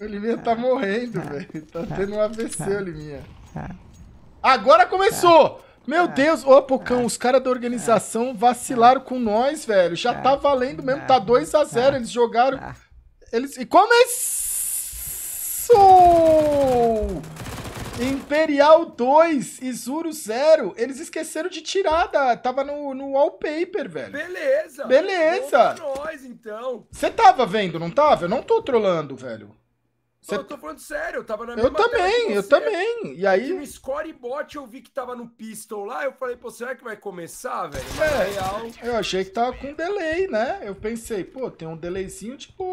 O Liminha tá morrendo, velho. Tá ah. tendo um AVC, o ah. Liminha. Ah. Agora começou! Meu Deus! Ô, Pocão, os caras da organização vacilaram com nós, velho. Já tá valendo mesmo, tá 2x0. Eles jogaram. Eles. E começou! Imperial 2 e Zuru Zero, eles esqueceram de tirar, da, tava no, no wallpaper, velho. Beleza. Beleza. nós, então. Você tava vendo, não tava? Eu não tô trolando, velho. Cê... Eu tô falando sério, eu tava na minha Eu também, eu também. E aí. No scorebot eu vi que tava no pistol lá, eu falei, pô, será que vai começar, velho? É, real. Eu achei que tava com delay, né? Eu pensei, pô, tem um delayzinho, tipo,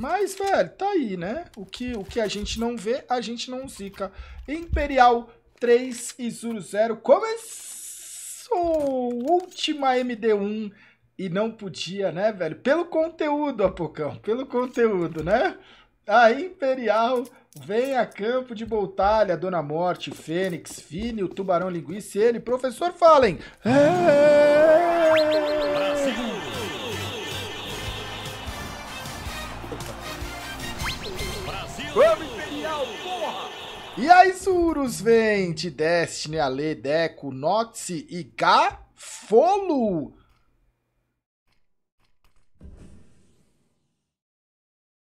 mas, velho, tá aí, né? O que, o que a gente não vê, a gente não zica. Imperial 3 e Zuru 0 começou! Última MD1 e não podia, né, velho? Pelo conteúdo, Apocão, pelo conteúdo, né? A Imperial vem a campo de Boltalha, Dona Morte, Fênix, Fini, o Tubarão Linguiça e ele, Professor Fallen. É... E aí, surus, de Destiny, Ale, Deco, Noxi e Gafolo!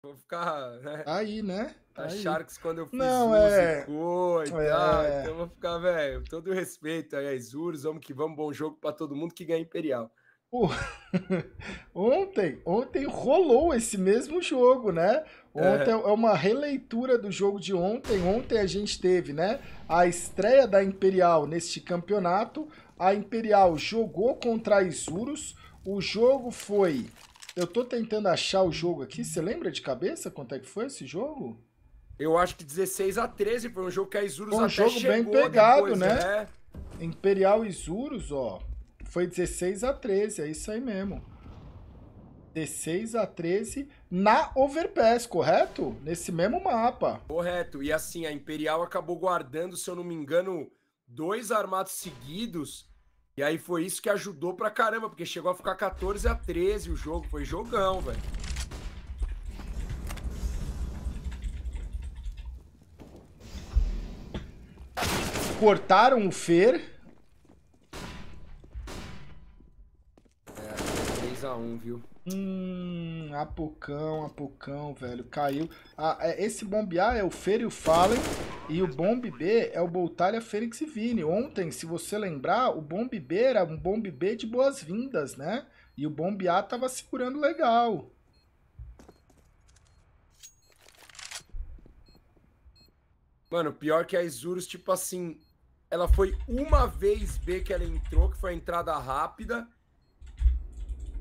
Vou ficar, né? Aí, né? A tá aí. Sharks, quando eu fiz Não, musicou, é... e tal, é... então eu vou ficar, velho, todo respeito aí, Isurus, vamos que vamos, bom jogo para todo mundo que ganha Imperial. ontem, ontem rolou esse mesmo jogo, né? É. Ontem é. é uma releitura do jogo de ontem. Ontem a gente teve, né, a estreia da Imperial neste campeonato. A Imperial jogou contra a Isurus. O jogo foi eu tô tentando achar o jogo aqui. Você lembra de cabeça quanto é que foi esse jogo? Eu acho que 16 a 13 foi um jogo que a Isurus foi um até jogo bem pegado, depois, né? É. Imperial Isurus, ó. Foi 16 a 13, é isso aí mesmo. 16 a 13 na Overpass, correto? Nesse mesmo mapa. Correto. E assim, a Imperial acabou guardando, se eu não me engano, dois armados seguidos. E aí foi isso que ajudou pra caramba, porque chegou a ficar 14 a 13 o jogo. Foi jogão, velho. Cortaram o Fer. um viu? Hum, apocão, apocão, velho. Caiu. Ah, é, esse bombe A é o Ferio Fallen e o bombe B é o Boltalha Fênix Vini. Ontem, se você lembrar, o bombe B era um bombe B de boas-vindas, né? E o bombe A tava segurando legal. Mano, pior que a Isurus, tipo assim, ela foi uma vez B que ela entrou, que foi a entrada rápida.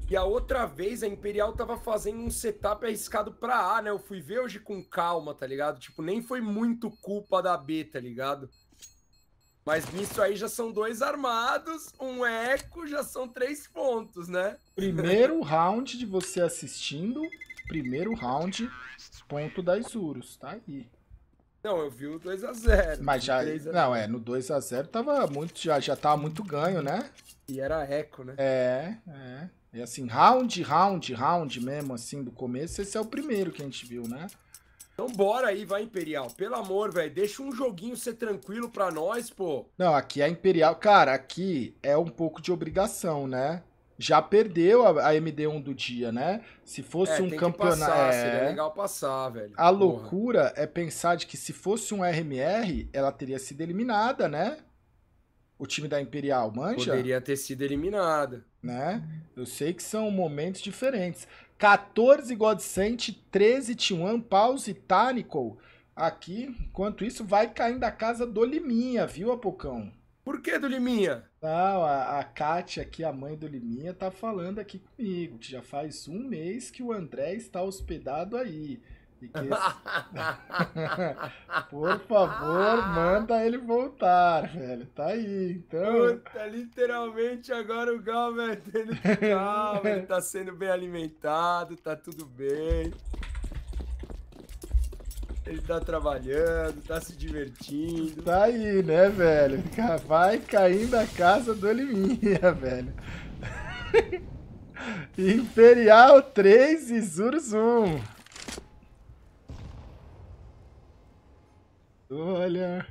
E a outra vez a Imperial tava fazendo um setup arriscado pra A, né? Eu fui ver hoje com calma, tá ligado? Tipo, nem foi muito culpa da B, tá ligado? Mas nisso aí já são dois armados, um eco, já são três pontos, né? Primeiro round de você assistindo, primeiro round, ponto das urus tá aí. Não, eu vi o 2x0. Mas já. Não, é, no 2x0 tava muito. Já, já tava muito ganho, né? E era eco, né? É, é. E assim, round, round, round mesmo, assim, do começo, esse é o primeiro que a gente viu, né? Então bora aí, vai Imperial. Pelo amor, velho, deixa um joguinho ser tranquilo pra nós, pô. Não, aqui é Imperial. Cara, aqui é um pouco de obrigação, né? Já perdeu a, a MD1 do dia, né? Se fosse é, um campeonato. É... Seria legal passar, velho. A Porra. loucura é pensar de que se fosse um RMR, ela teria sido eliminada, né? o time da Imperial, manja? Poderia ter sido eliminada. Né? Eu sei que são momentos diferentes. 14 Godsent, 13 Tiwan, Pause e Tanico. Aqui, enquanto isso, vai caindo a casa do Liminha, viu, Apocão? Por que do Liminha? Não, a, a Kátia aqui, a mãe do Liminha, tá falando aqui comigo, que já faz um mês que o André está hospedado aí. Por favor, manda ele voltar, velho. Tá aí, então. Puta, literalmente agora o Galvão ele calma, ele tá sendo bem alimentado, tá tudo bem. Ele tá trabalhando, tá se divertindo. Tá aí, né, velho? Vai caindo a casa do Oliminha, velho. Imperial 3 e Zurzum. Olha.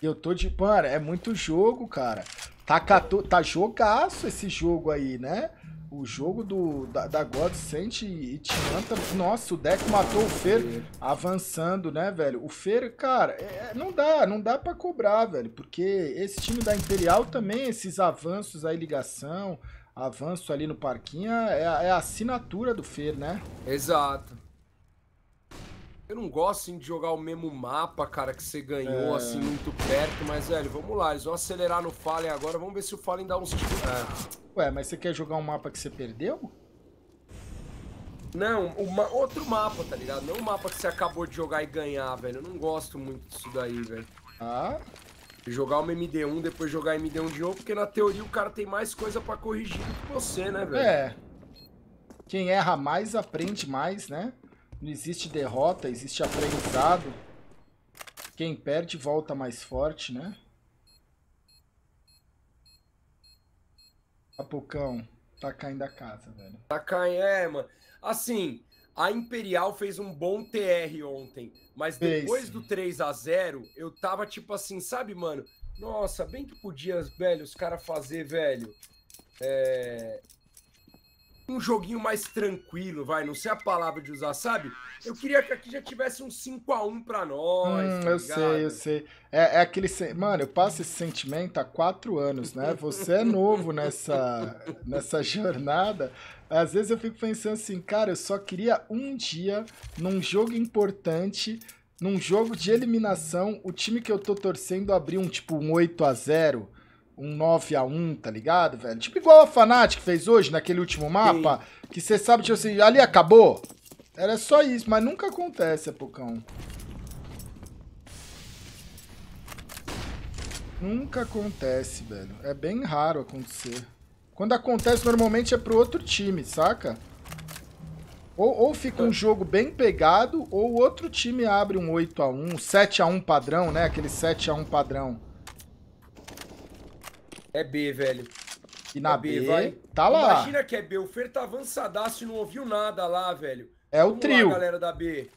Eu tô de. Mano, é muito jogo, cara. Tá, cato... tá jogaço esse jogo aí, né? O jogo do, da, da God Sent e Tianta. Nossa, o deck matou o Fer avançando, né, velho? O Fer, cara, é, é, não dá, não dá pra cobrar, velho. Porque esse time da Imperial também, esses avanços aí, ligação, avanço ali no parquinho é, é a assinatura do Fer, né? Exato. Eu não gosto assim, de jogar o mesmo mapa, cara, que você ganhou, é... assim, muito perto, mas, velho, vamos lá, eles vão acelerar no Fallen agora, vamos ver se o Fallen dá uns tiros. É. Ué, mas você quer jogar um mapa que você perdeu? Não, uma, outro mapa, tá ligado? Não o um mapa que você acabou de jogar e ganhar, velho. Eu não gosto muito disso daí, velho. Ah, jogar uma MD1, depois jogar MD1 de novo, porque na teoria o cara tem mais coisa para corrigir do que você, né, velho? É. Quem erra mais aprende mais, né? Não existe derrota, existe aprendizado. Quem perde volta mais forte, né? Apocão, tá caindo a casa, velho. Tá caindo, é, mano. Assim, a Imperial fez um bom TR ontem, mas depois do 3 a 0 eu tava tipo assim, sabe, mano? Nossa, bem que podia, velho, os caras fazer, velho. É, um joguinho mais tranquilo, vai, não sei a palavra de usar, sabe? Eu queria que aqui já tivesse um 5 a 1 pra nós. Hum, tá eu sei, eu sei. É, é aquele. Mano, eu passo esse sentimento há quatro anos, né? Você é novo nessa, nessa jornada. Às vezes eu fico pensando assim, cara, eu só queria um dia, num jogo importante, num jogo de eliminação, o time que eu tô torcendo abrir um tipo um 8 a 0 um 9 a 1 tá ligado, velho? Tipo igual a Fnatic fez hoje, naquele último mapa, Sim. que você sabe, tipo assim, ali acabou. Era só isso, mas nunca acontece, Apocão. Nunca acontece, velho. É bem raro acontecer. Quando acontece, normalmente é pro outro time, saca? Ou, ou fica um é. jogo bem pegado, ou o outro time abre um 8x1, 7x1 padrão, né? Aquele 7x1 padrão. É B, velho. E é na é B, B, vai. Tá lá. Imagina que é B. O Fer tá avançadaço e não ouviu nada lá, velho. É o Vamos trio. Lá, galera da B.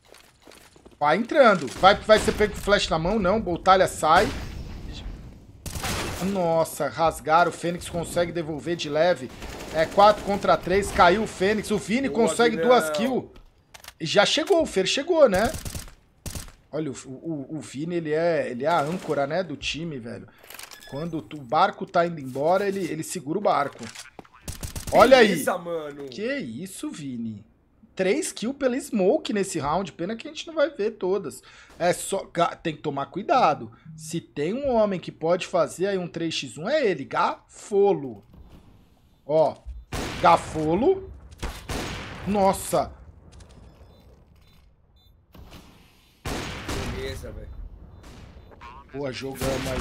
Vai entrando. Vai, vai ser pego com flash na mão, não. Boltalha sai. Nossa, rasgaram. O Fênix consegue devolver de leve. É 4 contra 3. Caiu o Fênix. O Vini Boa, consegue Guilherme. duas kills. Já chegou, o Fer chegou, né? Olha, o, o, o Vini, ele é, ele é a âncora, né, do time, velho. Quando o barco tá indo embora, ele, ele segura o barco. Olha Beleza, aí. Mano. Que isso, Vini. Três kills pela Smoke nesse round. Pena que a gente não vai ver todas. É só. Tem que tomar cuidado. Se tem um homem que pode fazer aí um 3x1, é ele. Gafolo. Ó. Gafolo. Nossa. Beleza, velho. Boa, jogamos aí,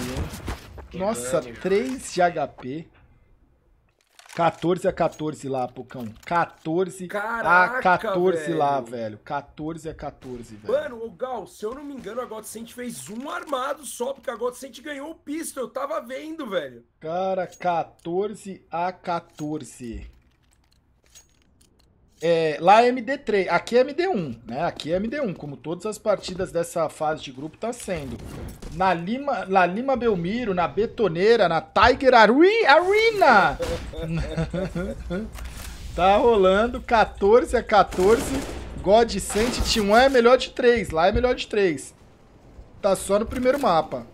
hein? Nossa, 3 de HP. 14 a 14 lá, Pucão. 14 Caraca, a 14 velho. lá, velho. 14 a 14, velho. Mano, o Gal, se eu não me engano, a Godsent fez um armado só, porque a Godsent ganhou o pistol. Eu tava vendo, velho. Cara, 14 a 14 é, lá é MD3, aqui é MD1, né? Aqui é MD1, como todas as partidas dessa fase de grupo tá sendo. Na Lima, na Lima Belmiro, na Betoneira, na Tiger Arena. tá rolando 14 a 14. God Sent T1 é melhor de 3, lá é melhor de 3. Tá só no primeiro mapa.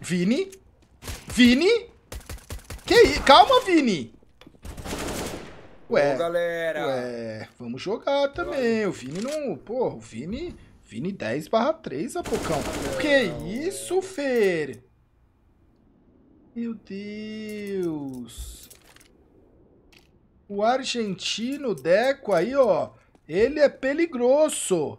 Vini? Vini? Que Calma, Vini! Ué, Ô, galera. Ué, vamos jogar também. O Vini não. Porra, o Vini. Vini 10 barra 3, Apocão. Não, que isso, Fer? Meu Deus. O argentino Deco aí, ó. Ele é peligroso.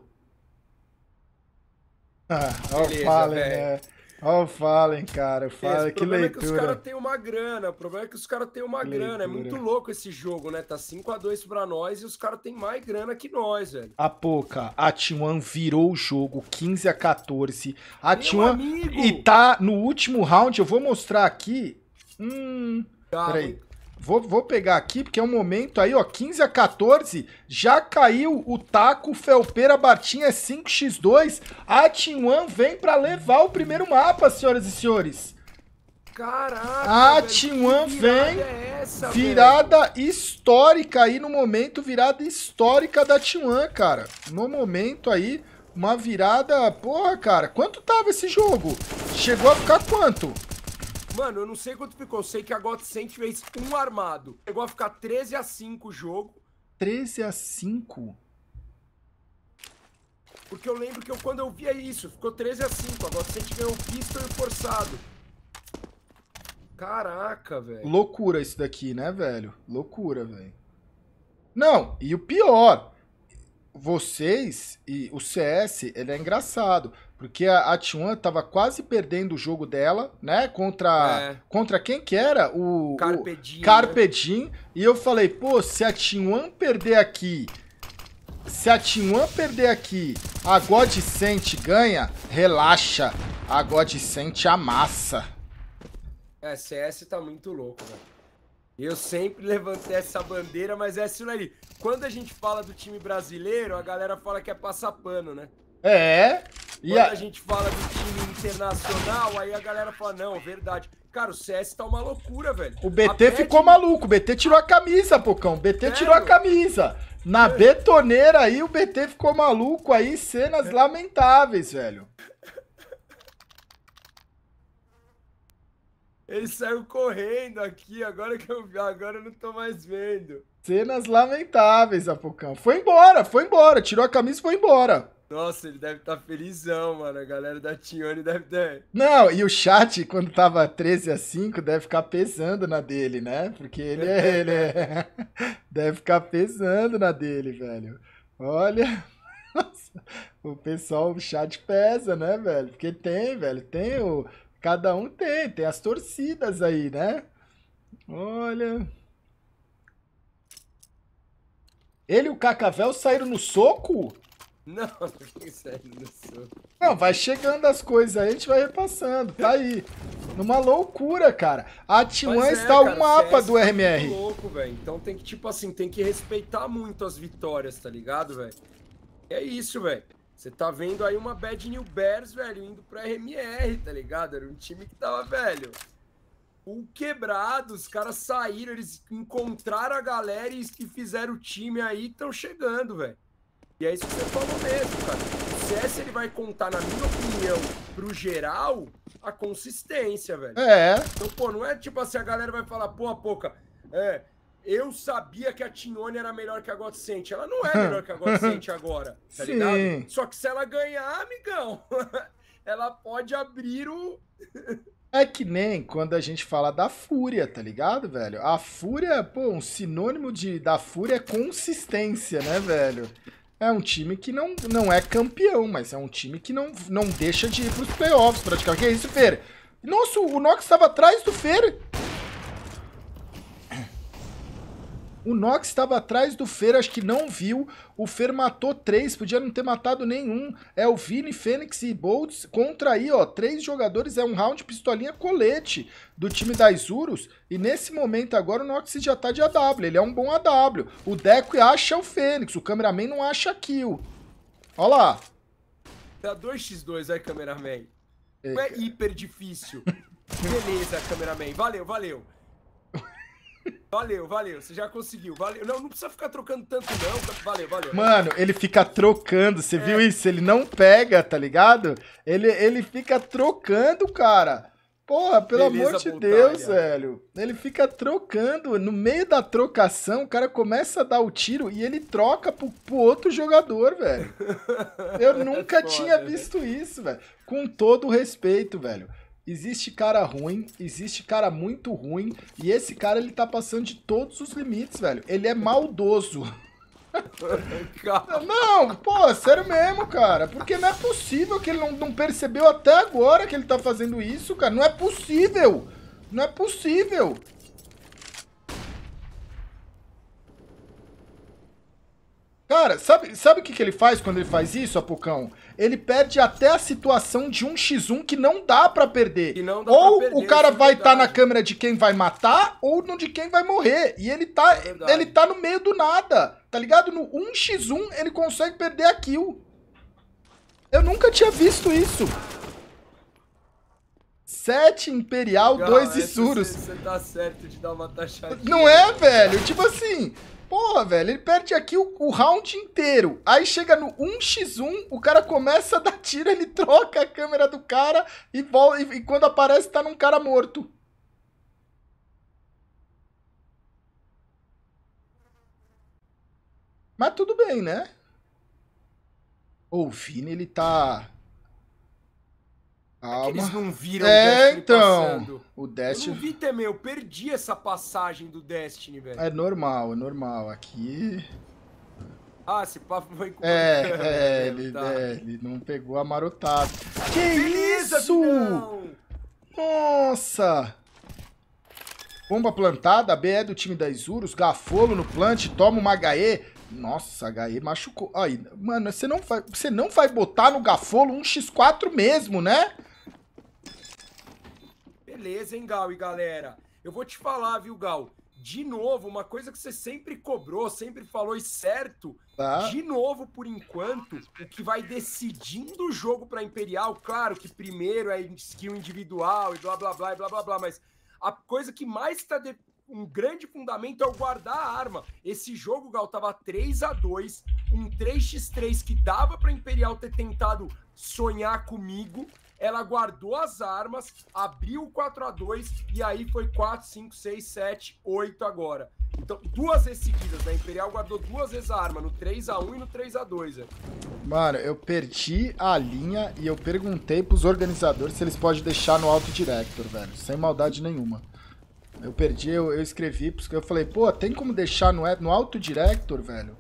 Ah, Beleza, ó, fala, né? Olha o Fallen, cara, Fallen, que leitura. O problema é que os caras têm uma grana, o problema é que os caras têm uma que grana. É muito louco esse jogo, né? Tá 5x2 pra nós e os caras têm mais grana que nós, velho. A pouca, a T1 virou o jogo 15x14. A, T1 e tá no último round, eu vou mostrar aqui. Hum, tá, peraí. Vou, vou pegar aqui, porque é um momento aí, ó, 15 a 14, já caiu o taco, Felpeira, Batinha é 5x2, a Tinwan vem para levar o primeiro mapa, senhoras e senhores. Caraca, a Tinwan vem, é essa, virada velho? histórica aí no momento, virada histórica da Tinwan, cara. No momento aí, uma virada, porra, cara, quanto tava esse jogo? Chegou a ficar quanto? Mano, eu não sei quanto ficou. Eu sei que a GOT 100 fez um armado. Chegou a ficar 13 a 5 o jogo. 13 a 5? Porque eu lembro que eu, quando eu via isso, ficou 13 a 5. A GOT 100 ganhou o pistol e o forçado. Caraca, velho. Loucura isso daqui, né, velho? Loucura, velho. Não, e o pior vocês e o CS, ele é engraçado. Porque a, T1 tava quase perdendo o jogo dela, né? Contra, é. contra quem que era? O Carpedin. Né? E eu falei, pô, se a T1 perder aqui, se a T1 perder aqui, a Godsent ganha, relaxa. A Godsent amassa. É, CS tá muito louco, velho. Eu sempre levantei essa bandeira, mas é isso aí. Quando a gente fala do time brasileiro, a galera fala que é passar pano, né? É. E Quando a... a... gente fala do time internacional, aí a galera fala, não, verdade. Cara, o CS tá uma loucura, velho. O BT a ficou Bad... maluco, o BT tirou a camisa, Pocão. O BT Sério? tirou a camisa. Na é. betoneira aí, o BT ficou maluco aí, cenas é. lamentáveis, velho. Ele saiu correndo aqui, agora que eu vi, agora eu não tô mais vendo. Cenas lamentáveis, Apocão. Foi embora, foi embora, tirou a camisa e foi embora. Nossa, ele deve estar tá felizão, mano. A galera da Tione deve ter. Não, e o chat, quando tava 13 a 5, deve ficar pesando na dele, né? Porque ele é. Ele é... deve ficar pesando na dele, velho. Olha. Nossa, o pessoal, o chat pesa, né, velho? Porque tem, velho. Tem o. Cada um tem, tem as torcidas aí, né? Olha. Ele e o Cacavel saíram no soco? Não, sério, não sou. Não, vai chegando as coisas aí, a gente vai repassando. Tá aí. Numa loucura, cara. A Timã é, está cara, o é mapa do RMR. louco, velho. Então tem que, tipo assim, tem que respeitar muito as vitórias, tá ligado, velho? É isso, velho. Você tá vendo aí uma Bad New Bears, velho, indo pra RMR, tá ligado? Era um time que tava, velho. O quebrado, os caras saíram, eles encontraram a galera e, e fizeram o time aí, estão chegando, velho. E é isso que você falou mesmo, cara. O CS é, ele vai contar, na minha opinião, pro geral, a consistência, velho. É. Então, pô, não é tipo assim, a galera vai falar, pô, a pouca, é, eu sabia que a Tignone era melhor que a Godsent. Ela não é melhor que a Godsent agora, tá Sim. ligado? Só que se ela ganhar, amigão, ela pode abrir o. É que nem quando a gente fala da fúria, tá ligado, velho? A fúria, pô, um sinônimo de da fúria é consistência, né, velho? É um time que não, não é campeão, mas é um time que não, não deixa de ir para os playoffs praticamente. Que é isso, Fer? Nossa, o Nox estava atrás do Fer. O Nox estava atrás do Fer, acho que não viu. O Fer matou três, podia não ter matado nenhum. É o Vini, Fênix e Boltz contra aí, ó, três jogadores. É um round pistolinha colete do time das Uros. E nesse momento agora o Nox já tá de AW, ele é um bom AW. O Deco acha o Fênix, o cameraman não acha kill. Ó lá. Tá 2x2, aí, né, cameraman. É, não é hiper difícil. Beleza, cameraman. Valeu, valeu. Valeu, valeu. Você já conseguiu. Valeu. Não, não precisa ficar trocando tanto, não. Valeu, valeu. Mano, ele fica trocando. Você é. viu isso? Ele não pega, tá ligado? Ele, ele fica trocando, cara. Porra, pelo Beleza amor de Deus, velho. Ele fica trocando. No meio da trocação, o cara começa a dar o tiro e ele troca pro, pro outro jogador, velho. Eu nunca é foda, tinha visto isso, velho. Com todo o respeito, velho. Existe cara ruim, existe cara muito ruim, e esse cara ele tá passando de todos os limites, velho. Ele é maldoso. não, pô, é sério mesmo, cara. Porque não é possível que ele não, não, percebeu até agora que ele tá fazendo isso, cara. Não é possível. Não é possível. Cara, sabe, sabe o que, que ele faz quando ele faz isso, Apucão? ele perde até a situação de um x 1 que não dá para perder. Dá ou perder, o cara vai estar tá na câmera de quem vai matar ou no de quem vai morrer. E ele tá, é ele tá no meio do nada, tá ligado? No 1x1 ele consegue perder a kill. Eu nunca tinha visto isso. 7 Imperial, 2 Isurus. Você, você tá certo de dar uma taxadinha. Não é, velho? Tipo assim, Porra, velho, ele perde aqui o, o, round inteiro. Aí chega no 1x1, o cara começa a dar tiro, ele troca a câmera do cara e, volta, e, e quando aparece tá num cara morto. Mas tudo bem, né? O Vini, ele tá Calma. Eles não viram é, o Destiny então, passando. O Destiny... Eu não vi também, eu perdi essa passagem do Destiny, velho. É normal, é normal. Aqui... Ah, esse papo foi com é, é, tá. ele, tá. é, ele não pegou a marotada. Que Beleza, isso? Não. Nossa! Bomba plantada, BE do time da Isurus, Gafolo no plant, toma uma HE. Nossa, HE machucou. Aí, mano, você não, vai, você não vai botar no Gafolo um X4 mesmo, né? Beleza, hein, Gal e galera? Eu vou te falar, viu, Gal? De novo, uma coisa que você sempre cobrou, sempre falou e certo. Tá. De novo, por enquanto, o que vai decidindo o jogo para Imperial, claro que primeiro é skill individual e blá blá blá e blá blá blá, mas a coisa que mais está de... um grande fundamento é o guardar a arma. Esse jogo, Gal, tava 3 a 2 um 3x3 que dava para Imperial ter tentado sonhar comigo ela guardou as armas, abriu 4 a 2 e aí foi 4, 5, 6, 7, 8 agora. Então, duas vezes seguidas, né? A Imperial guardou duas vezes a arma, no 3 a 1 e no 3 a 2 né? Mano, eu perdi a linha e eu perguntei pros organizadores se eles podem deixar no Auto Director, velho. Sem maldade nenhuma. Eu perdi, eu, eu escrevi, porque eu falei, pô, tem como deixar no, no Auto Director, velho?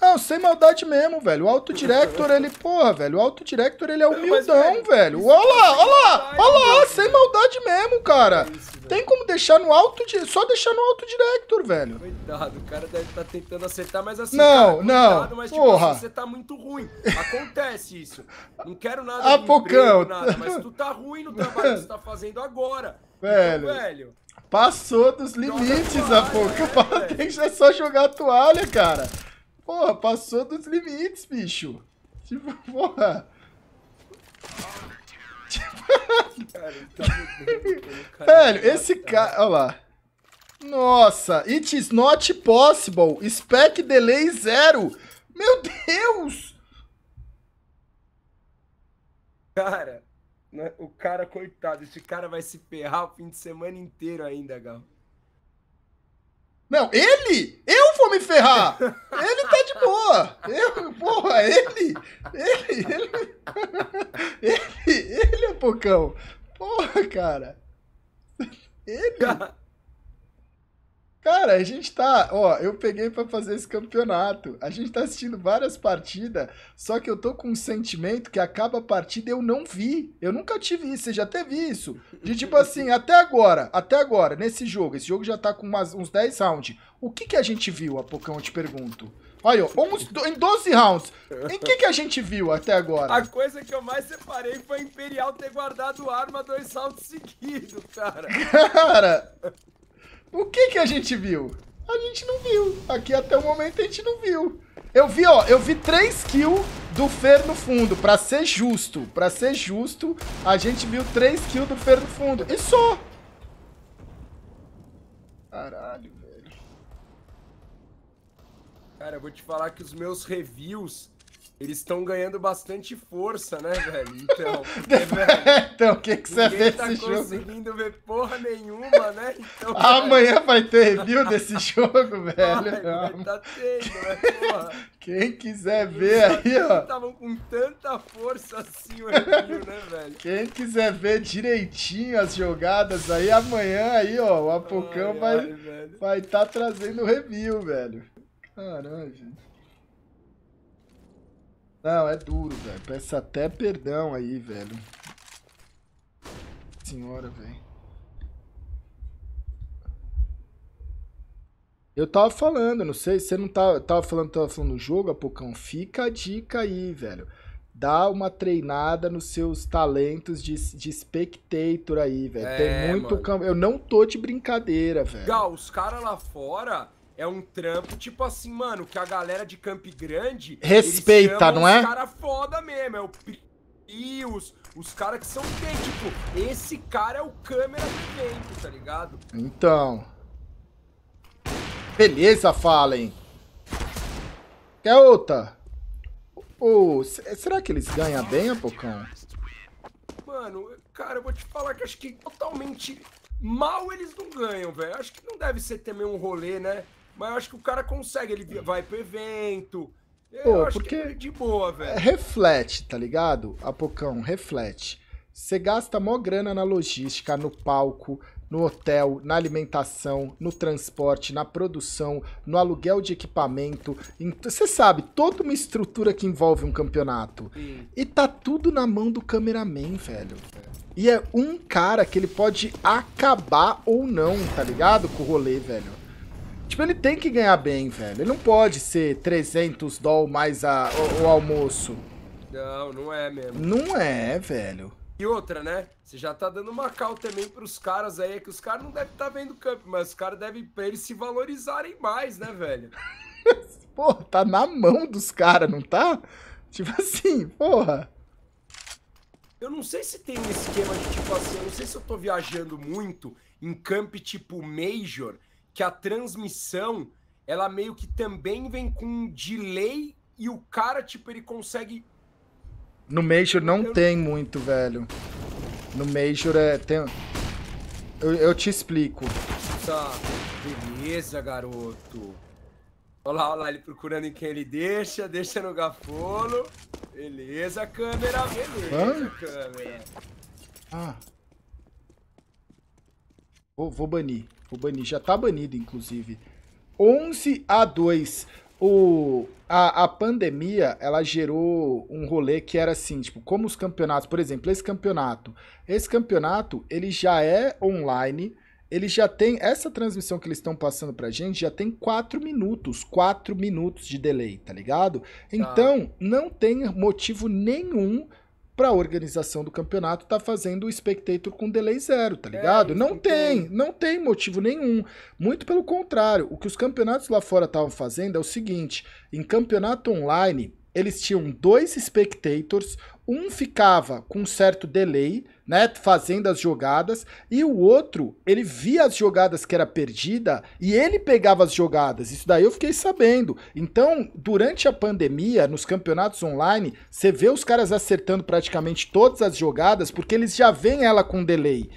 Não, sem maldade mesmo, velho. O autodirector, ele, porra, velho, o autodirector, ele é humildão, Mas, velho. Olha lá, olha lá, olha lá, sem maldade mesmo, cara. Tem como deixar no alto, só deixar no autodirector, velho. Cuidado, o cara deve estar tá tentando acertar, mas assim, não, cara, não, cuidado, mas tipo, assim, porra. Assim, você tá muito ruim. Acontece isso. Não quero nada ah, de emprego, nada, mas tu tá ruim no trabalho que você tá fazendo agora. Então, velho. Então, velho Passou dos limites, Apocão. É, é, é, Tem que só jogar a toalha, cara. Porra, passou dos limites, bicho. Tipo, porra. Tipo... Cara, tá Velho, esse cara... Olha lá. Nossa, it is not possible. Spec delay zero. Meu Deus! Cara, é, o cara, coitado, esse cara vai se ferrar o fim de semana inteiro ainda, Gal. Não, ele? Eu vou me ferrar! ele tá Pô, Eu, porra, ele! Ele, ele! Ele, ele é pocão! Porra, cara! Ele! Cara, a gente tá. Ó, eu peguei para fazer esse campeonato. A gente tá assistindo várias partidas, só que eu tô com um sentimento que acaba a partida eu não vi. Eu nunca tive isso, você já teve isso. De tipo assim, até agora, até agora, nesse jogo, esse jogo já tá com umas, uns 10 rounds. O que que a gente viu, Apocão? Eu te pergunto. Olha, 11, em 12 rounds. Em que, que a gente viu até agora? A coisa que eu mais separei foi a Imperial ter guardado arma dois rounds seguidos, cara. Cara, o que, que a gente viu? A gente não viu. Aqui até o momento a gente não viu. Eu vi, ó, eu vi 3 kills do Fer no fundo, pra ser justo. Pra ser justo, a gente viu 3 kills do Fer no fundo. E só. Caralho. Cara, eu vou te falar que os meus reviews, eles estão ganhando bastante força, né, velho? Então, porque, velho, então o que, que você vê tá jogo? Ninguém tá conseguindo ver porra nenhuma, né? Então, Amanhã velho... vai ter review desse jogo, velho. Vai, vai tá tendo, né, porra? Quem quiser ver aí, ó. estavam com tanta força assim o review, né, velho? Quem quiser ver direitinho as jogadas aí, amanhã aí, ó, o Apocão Ai, vai estar vai tá trazendo review, velho. Caralho, gente. Não, é duro, velho. Peço até perdão aí, velho. Senhora, velho. Eu tava falando, não sei, você não tava, tava falando, tava falando do jogo, Apocão, fica a dica aí, velho. Dá uma treinada nos seus talentos de, de spectator aí, velho. É, Tem muito campo. Eu não tô de brincadeira, velho. Gal, os caras lá fora, é um trampo, tipo assim, mano, que a galera de Camp Grande. Respeita, não é? Os cara foda mesmo, é o Prius, os caras que são bem, tipo, esse cara é o câmera do tempo, tá ligado? Então. Beleza, Fallen. Quer outra? Oh, será que eles ganham bem, Apocão? Mano, cara, eu vou te falar que acho que totalmente mal eles não ganham, velho. Acho que não deve ser também um rolê, né? Mas eu acho que o cara consegue, ele vai pro evento. Pô, porque é de boa, velho. Reflete, tá ligado? Apocão, ah, reflete. Você gasta mó grana na logística, no palco, no hotel, na alimentação, no transporte, na produção, no aluguel de equipamento. Você sabe, toda uma estrutura que envolve um campeonato. E tá tudo na mão do cameraman, velho. E é um cara que ele pode acabar ou não, tá ligado? Com o rolê, velho. Tipo, ele tem que ganhar bem, velho. Ele não pode ser 300 doll mais a, o, o almoço. Não, não é mesmo. Não é, velho. E outra, né? Você já tá dando uma cal também pros caras aí, é que os caras não devem estar tá vendo o campo, mas os caras devem pra eles se valorizarem mais, né, velho? Pô, tá na mão dos caras, não tá? Tipo assim, porra. Eu não sei se tem um esquema de tipo assim, eu não sei se eu tô viajando muito em camp tipo Major, que a transmissão ela meio que também vem com um delay e o cara, tipo, ele consegue. No Major não eu... tem muito, velho. No Major é. Tem... Eu, eu te explico. beleza, garoto. Olha lá, olha lá, ele procurando em quem ele deixa, deixa no gafolo. Beleza, câmera, beleza, Hã? câmera. Ah. Vou, vou banir. O Bani já tá banido, inclusive. 11 a 2. O, a, a pandemia, ela gerou um rolê que era assim, tipo, como os campeonatos, por exemplo, esse campeonato. Esse campeonato, ele já é online, ele já tem, essa transmissão que eles estão passando pra gente, já tem 4 minutos, 4 minutos de delay, tá ligado? Tá. Então, não tem motivo nenhum para a organização do campeonato tá fazendo o spectator com delay zero, tá é, ligado? É, não tem, tem, não tem motivo nenhum. Muito pelo contrário, o que os campeonatos lá fora estavam fazendo é o seguinte: em campeonato online, eles tinham dois spectators, um ficava com um certo delay, né, fazendo as jogadas, e o outro, ele via as jogadas que era perdida e ele pegava as jogadas. Isso daí eu fiquei sabendo. Então, durante a pandemia, nos campeonatos online, você vê os caras acertando praticamente todas as jogadas porque eles já veem ela com delay.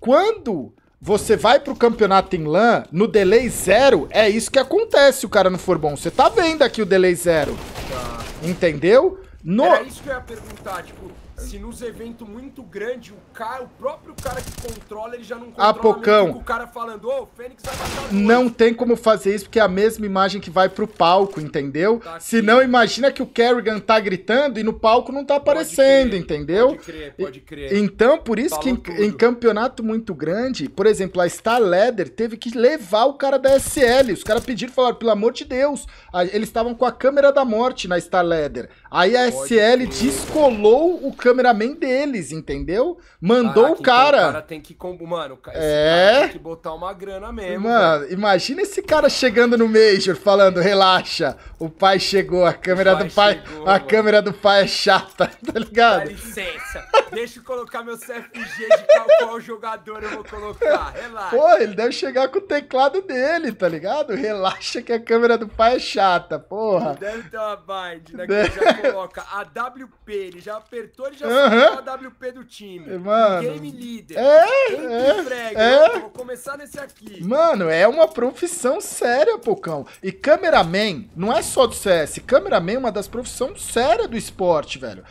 Quando você vai pro campeonato em LAN, no delay zero, é isso que acontece se o cara não for bom. Você tá vendo aqui o delay zero. Tá. Entendeu? No... Era isso que eu ia perguntar, tipo, se nos eventos muito grande, o, o próprio cara que controla, ele já não controla Apocão. o cara falando, ô, oh, Fênix vai matar Não tem como fazer isso, porque é a mesma imagem que vai pro palco, entendeu? Tá se não, imagina que o Kerrigan tá gritando e no palco não tá aparecendo, entendeu? Pode crer, pode crer. Então, por isso Falou que em, em, campeonato muito grande, por exemplo, a Star Leather teve que levar o cara da SL. Os caras pediram, falaram, pelo amor de Deus, eles estavam com a câmera da morte na Star Leather. Aí a pode SL crer, descolou o cameraman deles, entendeu? Mandou Caraca, ah, o então cara. Então o cara tem que. Mano, é... tem que botar uma grana mesmo. Mano, imagina esse cara chegando no Major falando: relaxa, o pai chegou, a câmera pai do pai. Chegou, a mano. câmera do pai é chata, tá ligado? Dá licença, deixa eu colocar meu CFG de qual, jogador eu vou colocar, relaxa. Pô, ele deve chegar com o teclado dele, tá ligado? Relaxa que a câmera do pai é chata, porra. Deve ter uma bind, né? Que ele já coloca WP, ele já apertou, já uhum. sou o AWP do time. É, mano, Game leader. É, é, é. Vou começar nesse aqui. Mano, é uma profissão séria, Pocão. E cameraman não é só do CS. Cameraman é uma das profissões sérias do esporte, velho.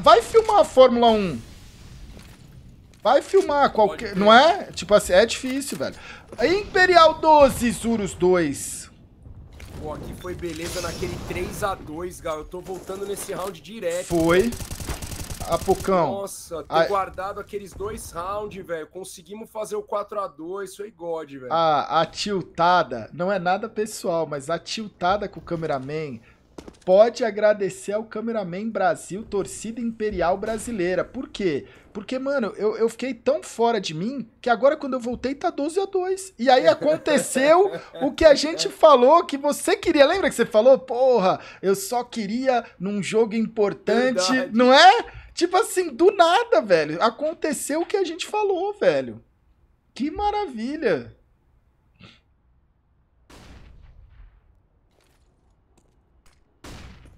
Vai filmar a Fórmula 1. Vai filmar qualquer. Não é? Tipo assim, é difícil, velho. Imperial 12, Zurus 2. Pô, aqui foi beleza naquele 3x2, Gal. Eu tô voltando nesse round direto. Foi. Apucão, Nossa, ter guardado aqueles dois rounds, velho. Conseguimos fazer o 4 a 2 foi God, velho. A, a tiltada, não é nada pessoal, mas a tiltada com o cameraman pode agradecer ao Cameraman Brasil, torcida imperial brasileira. Por quê? Porque, mano, eu, eu fiquei tão fora de mim que agora quando eu voltei tá 12 a 2. E aí aconteceu o que a gente falou que você queria. Lembra que você falou? Porra, eu só queria num jogo importante, Verdade. não é? Tipo assim, do nada, velho. Aconteceu o que a gente falou, velho. Que maravilha.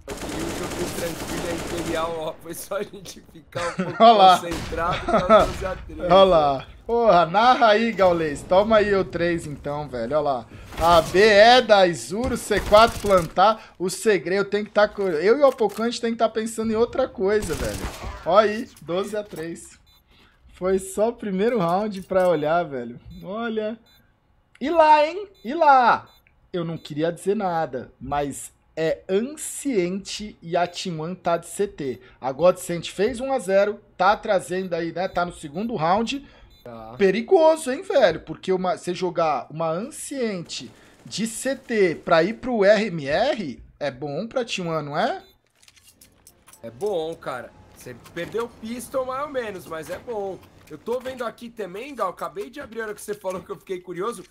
Eu queria um jogo tranquilo material, ó. Foi só a gente ficar um pouco Olá. concentrado pra fazer a 3. Olha lá. Porra, narra aí, Gaules. Toma aí o 3 então, velho. Olha lá. A B é da Isuro, C4 plantar. O segredo tem que estar. Tá... Eu e o Apocante tem que estar tá pensando em outra coisa, velho. Olha aí, 12 a 3. Foi só o primeiro round pra olhar, velho. Olha. E lá, hein? E lá? Eu não queria dizer nada, mas é Anciente e a Timan tá de CT. A Godsent fez 1 a 0 tá trazendo aí, né? Tá no segundo round. Tá. Perigoso, hein, velho? Porque uma, você jogar uma Anciente de CT pra ir pro RMR é bom pra Timan, não é? É bom, cara. Você perdeu o pistol mais ou menos, mas é bom. Eu tô vendo aqui também, Gal, acabei de abrir a hora que você falou que eu fiquei curioso.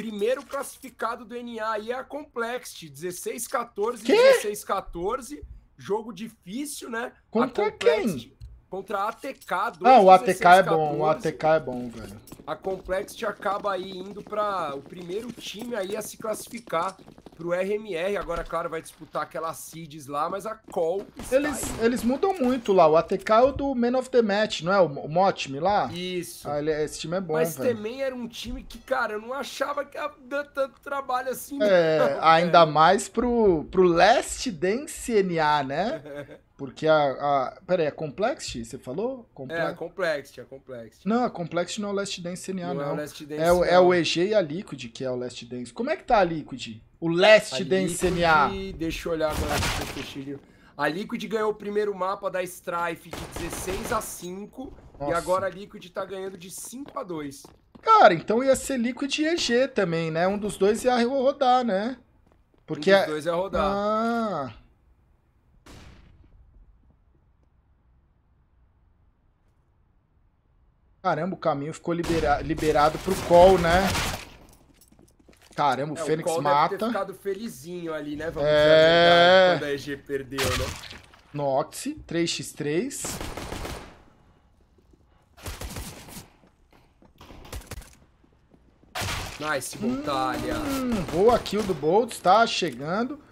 Primeiro classificado do NA aí é a Complexity, 16-14, 16-14. Jogo difícil, né? Contra quem? Contra a ATK do Ah, o ATK 16, é bom, 14, o ATK é bom, velho. A Complexity acaba aí indo para o primeiro time aí a se classificar pro RMR. Agora, claro, vai disputar aquela Seeds lá, mas a Call. Eles, eles mudam muito lá. O ATK é o do Man of the Match, não é? O, o lá? Isso. Ah, ele, é, esse time é bom, Mas velho. também era um time que, cara, eu não achava que ia dar tanto trabalho assim. É, não, ainda mais pro, pro Last Dance NA, né? Porque a. a peraí, a é Complexity, você falou? Comple... É, a é Complexity, a Complexity. Não, a é Complexity não é o Last Dance NA, não. não. É, o Last Dance, é, o, é o EG e a Liquid que é o Last Dance. Como é que tá a Liquid? O Last a Dance Liquid, NA. Deixa eu olhar agora aqui A Liquid ganhou o primeiro mapa da Strife de 16 a 5 Nossa. e agora a Liquid tá ganhando de 5 a 2. Cara, então ia ser Liquid e EG também, né? Um dos dois ia rodar, né? Porque um dos dois ia rodar. Ah. Caramba, o caminho ficou libera liberado pro Call, né? Caramba, o é, Fênix o mata. Deve ter ficado felizinho ali, né? Vamos é... dizer a verdade, quando a EG perdeu, né? Nox, 3x3. Nice, Voltalha. Hum, boa kill do Boltz, tá chegando.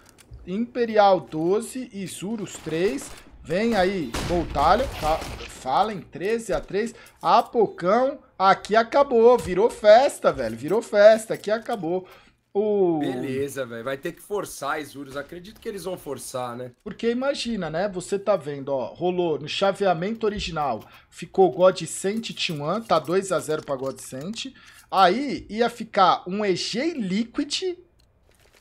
Imperial 12, Isurus 3. Vem aí, Voltalho. Tá, fala em 13 a 3 Apocão, ah, aqui acabou. Virou festa, velho. Virou festa, aqui acabou. O... Beleza, velho. Vai ter que forçar, Isurus. Acredito que eles vão forçar, né? Porque imagina, né? Você tá vendo, ó. Rolou no chaveamento original. Ficou God Sent T1. Tá 2 a 0 pra God Sent. Aí ia ficar um EG Liquid.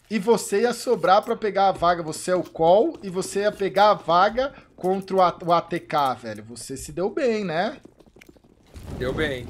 E você ia sobrar para pegar a vaga. Você é o Call. E você ia pegar a vaga contra o ATK, velho. Você se deu bem, né? Deu bem.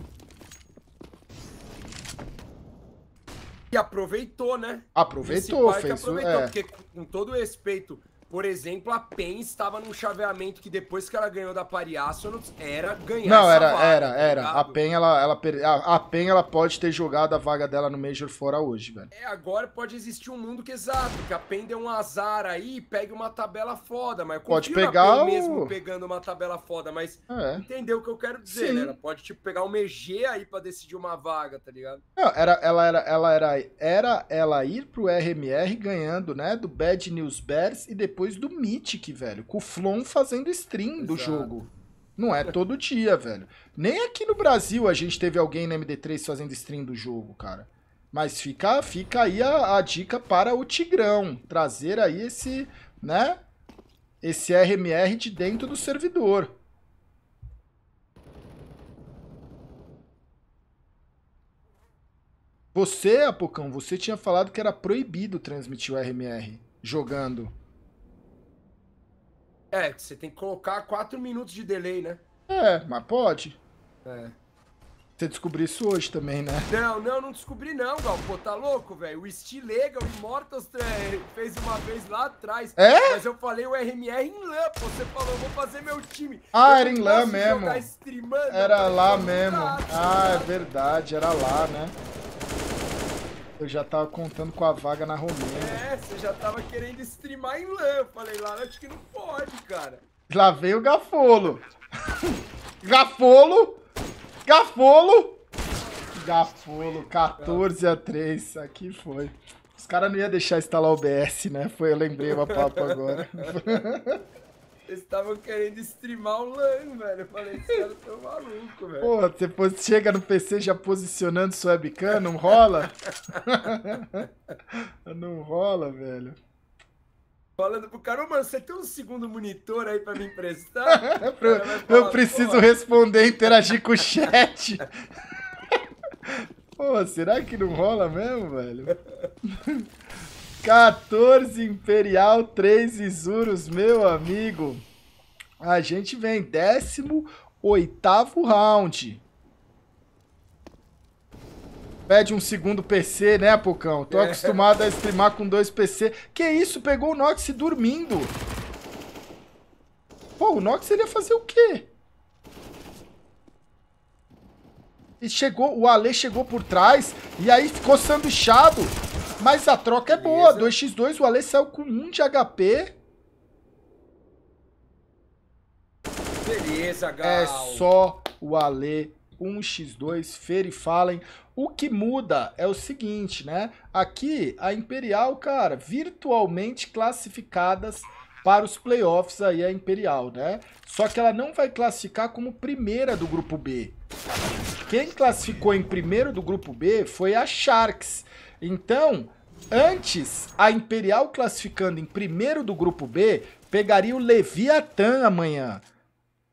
E aproveitou, né? Aproveitou, fez aproveitou, é. porque com todo respeito por exemplo, a PEN estava num chaveamento que depois que ela ganhou da Pariasonauts, era ganhar Não, era, vaga, era, tá era. A PEN, ela, ela, a, a PEN, ela pode ter jogado a vaga dela no Major fora hoje, velho. É, agora pode existir um mundo que, exato, que a PEN deu um azar aí e pegue uma tabela foda, mas pode pegar o... mesmo pegando uma tabela foda, mas é. entendeu o que eu quero dizer, Sim. né? Ela pode, tipo, pegar um EG aí para decidir uma vaga, tá ligado? Não, era, ela era, ela era, era ela ir pro RMR ganhando, né, do Bad News Bears e depois depois do Mythic, velho. Com o Flon fazendo stream Exato. do jogo. Não é todo dia, velho. Nem aqui no Brasil a gente teve alguém na MD3 fazendo stream do jogo, cara. Mas fica, fica aí a, a dica para o Tigrão. Trazer aí esse, né? Esse RMR de dentro do servidor. Você, Apocão, você tinha falado que era proibido transmitir o RMR jogando. É, você tem que colocar 4 minutos de delay, né? É, mas pode. É. Você descobriu isso hoje também, né? Não, não, não descobri não, Gal. Pô, tá louco, velho. O Stilega, o Immortals, né, fez uma vez lá atrás. É? Mas eu falei o RMR em LAN, pô. Você falou, vou fazer meu time. Ah, eu era em LAN mesmo. Era lá mesmo. Ah, é verdade, era lá, né? Eu já tava contando com a vaga na Romênia. É, você já tava querendo streamar em LAN. Eu falei, lá acho que não pode, cara. Lá veio o Gafolo. Gafolo! Gafolo! Gafolo, 14 a 3. Aqui foi. Os caras não iam deixar instalar o BS, né? Foi, eu lembrei o papo agora. Eles estavam querendo streamar o LAN, velho. Eu falei, esses caras tão tá malucos, velho. Porra, depois chega no PC já posicionando sua webcam, não rola? não rola, velho. Falando pro cara, mano, você tem um segundo monitor aí pra me emprestar? eu, falar, eu preciso responder responder, interagir com o chat. Pô, será que não rola mesmo, velho? 14 Imperial, 3 Isurus, meu amigo. A gente vem 18 round. Pede um segundo PC, né, Pocão? Tô é. acostumado a streamar com dois PC. Que isso? Pegou o Nox dormindo. Pô, o Nox ele ia fazer o quê? E chegou, o Ale chegou por trás e aí ficou sanduichado. Mas a troca é boa. 2x2, o Ale saiu com 1 de HP. Beleza, Gal. É só o Ale 1x2, Fer e Fallen. O que muda é o seguinte, né? Aqui, a Imperial, cara, virtualmente classificadas para os playoffs aí a Imperial, né? Só que ela não vai classificar como primeira do grupo B. Quem classificou em primeiro do grupo B foi a Sharks, então, antes, a Imperial classificando em primeiro do grupo B pegaria o Leviatã amanhã.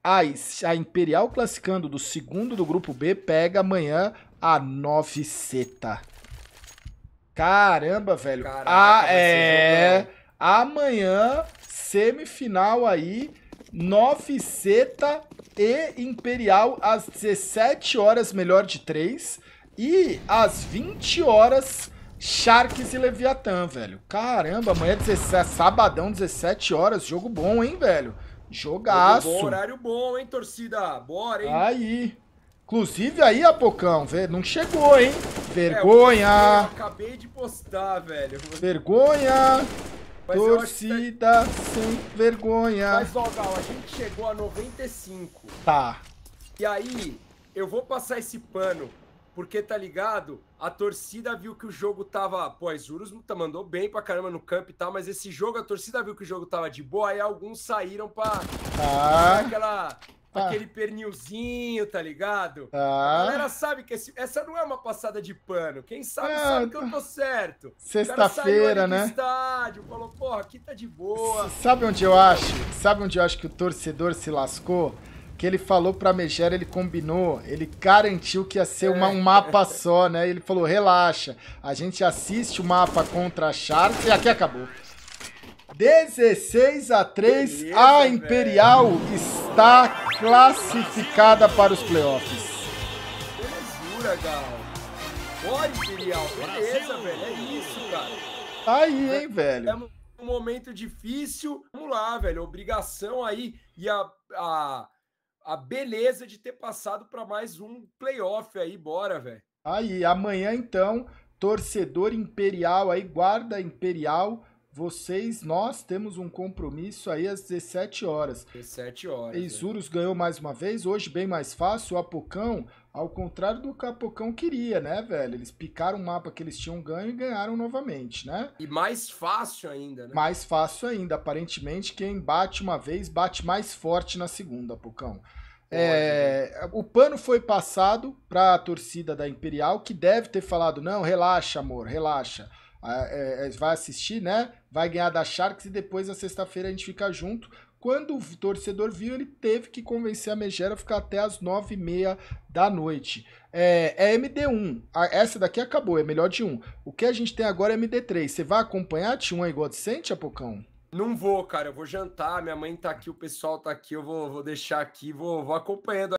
a Imperial classificando do segundo do grupo B pega amanhã a 9 Seta. Caramba, velho. Caraca, ah, é. Amanhã, semifinal aí, 9 Seta e Imperial às 17 horas, melhor de 3. E às 20 horas, Sharks e Leviatã, velho. Caramba, amanhã é 17, é sabadão, 17 horas. Jogo bom, hein, velho? Jogaço. Jogo bom, horário bom, hein, torcida? Bora, hein? Aí. Inclusive aí, Apocão, não chegou, hein? Vergonha. É, eu acabei de postar, velho. Vergonha. Mas tá- Torcida sem vergonha. Mas, ó, Gal, a gente chegou a 95. Tá. E aí, eu vou passar esse pano porque tá ligado? A torcida viu que o jogo tava. Pô, as Urus tá, mandou bem pra caramba no campo e tal, mas esse jogo, a torcida viu que o jogo tava de boa, aí alguns saíram pra. Ah. Aquela. Ah. Aquele pernilzinho, tá ligado? Ah. A galera sabe que esse, essa não é uma passada de pano. Quem sabe sabe que eu tô certo. Sexta-feira, né? estádio, falou, porra, aqui tá de boa. Sabe onde eu acho? Sabe onde eu acho que o torcedor se lascou? que ele falou pra Megera, ele combinou, ele garantiu que ia ser uma, um mapa é. só, né? Ele falou, relaxa, a gente assiste o mapa contra a Sharks e aqui acabou. 16 a 3, Beleza, a Imperial está classificada para os playoffs. Beleza, Gal. Bora, Imperial. Beleza, velho. É isso, cara. Aí, hein, velho. É um momento difícil. Vamos lá, velho. Obrigação aí. E a, a, a beleza de ter passado para mais um playoff aí, bora, velho. Aí, amanhã então, torcedor imperial aí, guarda imperial, vocês, nós temos um compromisso aí às 17 horas. 17 horas. Isurus é. ganhou mais uma vez, hoje bem mais fácil, o Apocão ao contrário do Capocão queria, né, velho? Eles picaram o mapa que eles tinham ganho e ganharam novamente, né? E mais fácil ainda, né? Mais fácil ainda. Aparentemente, quem bate uma vez, bate mais forte na segunda, Pocão. É, né? o pano foi passado para a torcida da Imperial, que deve ter falado: não, relaxa, amor, relaxa. Ah, é, é, vai assistir, né? Vai ganhar da Sharks e depois na sexta-feira a gente fica junto. Quando o torcedor viu, ele teve que convencer a Megera a ficar até as nove e meia da noite. É, é MD1. essa daqui acabou, é melhor de um. O que a gente tem agora é MD3. Você vai acompanhar a T1 aí, Godicente, Apocão? Não vou, cara. Eu vou jantar. Minha mãe tá aqui, o pessoal tá aqui. Eu vou, vou deixar aqui, vou, vou acompanhando.